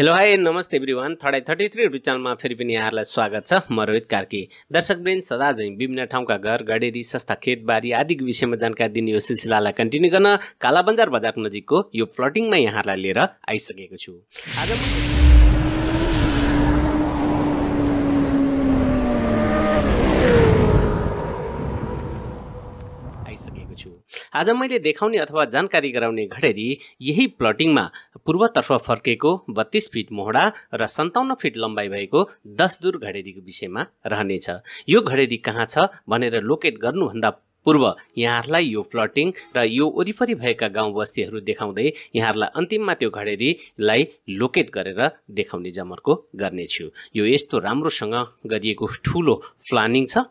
hello hi नमस्ते everyone थर्डाई thirty three YouTube च्यानलमा फेरि पनि यहाँहरूलाई स्वागत छ म रोहित कार्की दर्शकवृन्द सदा झैँ विभिन्न ठाउँका घर गडेरी सस्ता खेतबारी आदिको विषयमा जानकारी दिने यो सिलसिलालाई कन्टिन्यू गर्न कालाबन्जार बजार नजिकको यो फ्लटिङमा यहाँहरूलाई लिएर आइसकेको छु आज आज मैले देखाउने अथवा जानकारी गराउने घडेरी यही प्लटिङमा पूर्वतर्फ फर्केको बत्तीस फिट मोहडा र सन्ताउन्न फिट लम्बाइ भएको दस दूर घडेरीको विषयमा रहनेछ यो घडेरी कहाँ छ भनेर लोकेट गर्नुभन्दा पूर्व यहाँहरूलाई यो प्लटिङ र यो वरिपरि भएका गाउँ बस्तीहरू देखाउँदै दे, यहाँहरूलाई अन्तिममा त्यो घडेरीलाई लोकेट गरेर देखाउने जमर्को गर्नेछु यो यस्तो राम्रोसँग गरिएको ठुलो प्लानिङ छ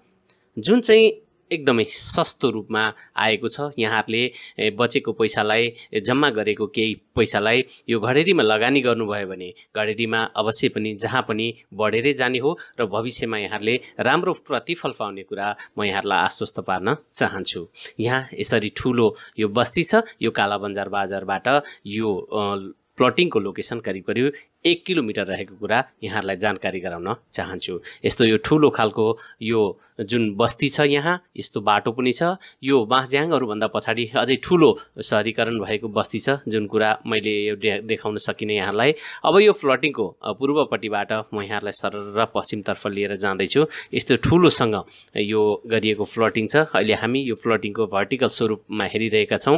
जुन चाहिँ एकदमै सस्तो रूपमा आएको छ यहाँहरूले बचेको पैसालाई जम्मा गरेको केही पैसालाई यो घडेरीमा लगानी गर्नुभयो भने घडेरीमा अवश्य पनि जहाँ पनि बढेरै जाने हो र भविष्यमा यहाँहरूले राम्रो प्रतिफल पाउने कुरा म यहाँहरूलाई आश्वस्त पार्न चाहन्छु यहाँ यसरी ठुलो यो बस्ती छ यो काला बन्जार बजारबाट यो प्लटिङको लोकेसन करिब करिब एक किलोमिटर रहेको कुरा यहाँहरूलाई जानकारी गराउन चाहन्छु यस्तो यो ठुलो खालको यो जुन बस्ती छ यहाँ यस्तो बाटो पनि छ यो बाँसज्याङहरूभन्दा पछाडि अझै ठुलो सहरीकरण भएको बस्ती छ जुन कुरा मैले यो देखाउन सकिनँ यहाँलाई अब यो फ्लटिङको पूर्वपट्टिबाट म यहाँहरूलाई सरर पश्चिमतर्फ लिएर जाँदैछु यस्तो ठुलोसँग यो गरिएको फ्लटिङ छ अहिले हामी यो फ्लटिङको भर्टिकल स्वरूपमा हेरिरहेका छौँ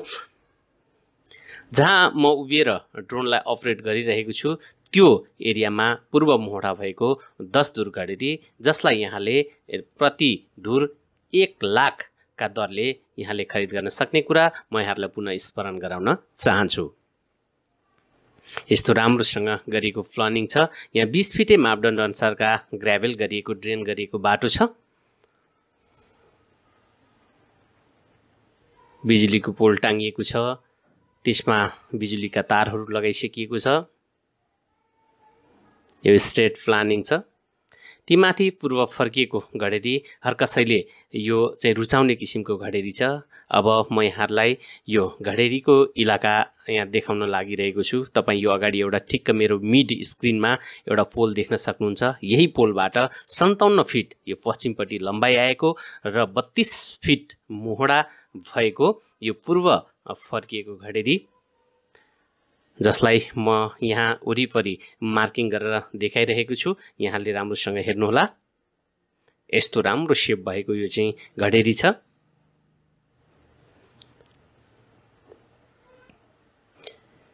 जहाँ म उभिएर ड्रोनलाई अपरेट गरिरहेको छु त्यो एरियामा पूर्व मोहडा भएको दस धुर घडेरी जसलाई यहाँले प्रति धुर एक लाखका दरले यहाँले खरिद गर्न सक्ने कुरा म यहाँहरूलाई पुनः स्मरण गराउन चाहन्छु यस्तो राम्रोसँग गरिएको प्लानिङ छ यहाँ बिस फिटे मापदण्ड अनुसारका ग्राभेल गरिएको ड्रेन गरिएको बाटो छ बिजुलीको पोल टाङ्गिएको छ त्यसमा बिजुलीका तारहरू लगाइसकिएको छ यो स्ट्रेट प्लानिङ छ तीमाथि पूर्व फर्किएको घडेरी हर कसैले यो चाहिँ रुचाउने किसिमको घडेरी छ अब म यहाँहरूलाई यो घडेरीको इलाका यहाँ देखाउन लागिरहेको छु तपाईँ यो अगाडि एउटा ठिक्क मेरो मिड स्क्रिनमा एउटा पोल देख्न सक्नुहुन्छ यही पोलबाट सन्ताउन्न फिट यो पश्चिमपट्टि लम्बाइ आएको र बत्तिस फिट मोहडा भएको यो पूर्व फर्किएको घडेरी जसलाई म यहाँ वरिपरि मार्किङ गरेर देखाइरहेको छु यहाँले राम्रोसँग हेर्नुहोला यस्तो राम्रो सेप भएको यो चाहिँ घडेरी छ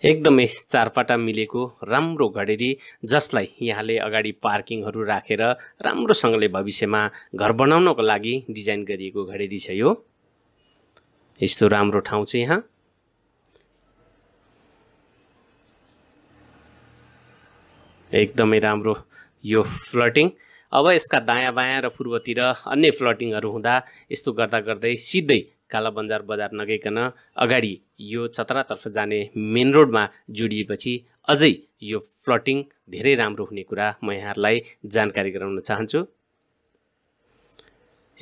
एकदमै चारपाटा मिलेको राम्रो घडेरी जसलाई यहाँले अगाडि पार्किङहरू राखेर राम्रोसँगले भविष्यमा घर बनाउनको लागि डिजाइन गरिएको घडेरी छ यो यस्तो राम्रो ठाउँ छ यहाँ एकदमै राम्रो यो फ्लटिङ अब यसका दायाँ बायाँ र पूर्वतिर अन्य फ्लटिङहरू हुँदा यस्तो गर्दा गर्दै सिधै काला बजार बजार नगइकन अगाडि यो चतरातर्फ जाने मेन रोडमा जोडिएपछि अझै यो फ्लटिङ धेरै राम्रो हुने कुरा म यहाँहरूलाई जानकारी गराउन चाहन्छु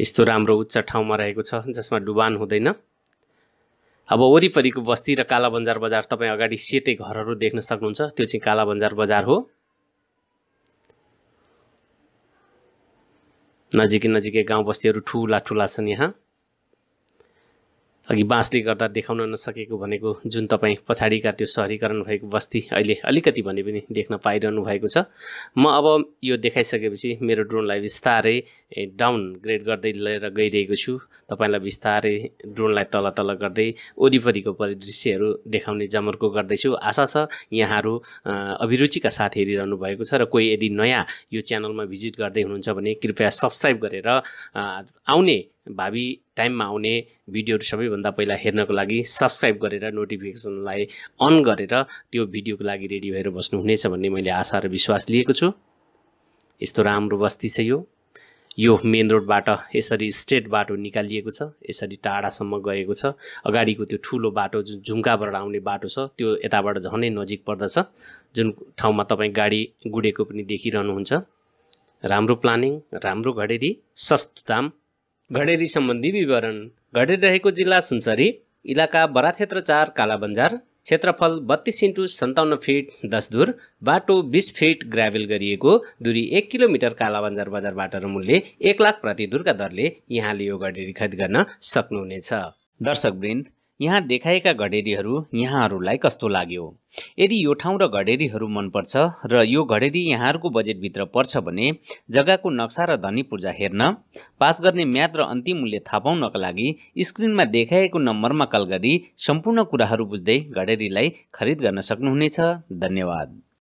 यस्तो राम्रो उच्च ठाउँमा रहेको छ जसमा डुबान हुँदैन अब वरिपरिको बस्ती र काला बन्जार बजार तपाईँ अगाडि सेते घरहरू देख्न सक्नुहुन्छ त्यो चाहिँ काला बन्जार बजार हो नजिकै नजिकै गाउँ बस्तीहरू ठुला ठुला छन् यहाँ अघि बाँसले गर्दा देखाउन नसकेको भनेको जुन तपाईँ पछाडिका त्यो सहरीकरण भएको बस्ती अहिले अलिकति भने पनि देख्न पाइरहनु भएको छ म अब यो देखाइसकेपछि मेरो ड्रोनलाई बिस्तारै ग्रेड गर्दै लिएर गइरहेको छु तपाईँलाई बिस्तारै ड्रोनलाई तल तल गर्दै वरिपरिको परिदृश्यहरू देखाउने जमर्को गर्दैछु आशा छ यहाँहरू अभिरुचिका साथ हेरिरहनु भएको छ र कोही यदि नयाँ यो च्यानलमा भिजिट गर्दै हुनुहुन्छ भने कृपया सब्सक्राइब गरेर आउने भावी टाइममा आउने भिडियोहरू सबैभन्दा पहिला हेर्नको लागि सब्सक्राइब गरेर नोटिफिकेसनलाई अन गरेर त्यो भिडियोको लागि रेडी भएर बस्नुहुनेछ भन्ने मैले आशा र विश्वास लिएको छु यस्तो राम्रो बस्ती छ यो यो मेन रोडबाट यसरी स्ट्रेट बाटो निकालिएको छ यसरी टाढासम्म गएको छ अगाडिको त्यो ठुलो बाटो जुन झुम्काबाट आउने बाटो छ त्यो यताबाट झनै नजिक पर्दछ जुन ठाउँमा तपाईँ गाडी गुडेको पनि देखिरहनुहुन्छ राम्रो प्लानिङ राम्रो घडेरी सस्तो दाम घडेरी सम्बन्धी विवरण रहेको जिल्ला सुनसरी इलाका बरा क्षेत्र चार कालाबन्जार क्षेत्रफल बत्तिस इन्टु सन्ताउन्न फिट दस दुर बाटो बिस फिट ग्राभेल गरिएको दूरी एक किलोमिटर कालाबन्जार बजारबाट र मूल्य एक लाख प्रति दुरका दरले यहाँले यो घडेरी खरिद गर्न सक्नुहुनेछ दर्शकवृन्द यहाँ देखाएका घडेरीहरू यहाँहरूलाई कस्तो लाग्यो यदि यो ठाउँ र घडेरीहरू मनपर्छ र यो घडेरी यहाँहरूको बजेटभित्र पर्छ भने जग्गाको नक्सा र धनी पूर्जा हेर्न पास गर्ने म्याद र अन्तिम मूल्य थाहा पाउनका लागि स्क्रिनमा देखाएको नम्बरमा कल गरी सम्पूर्ण कुराहरू बुझ्दै घडेरीलाई खरिद गर्न सक्नुहुनेछ धन्यवाद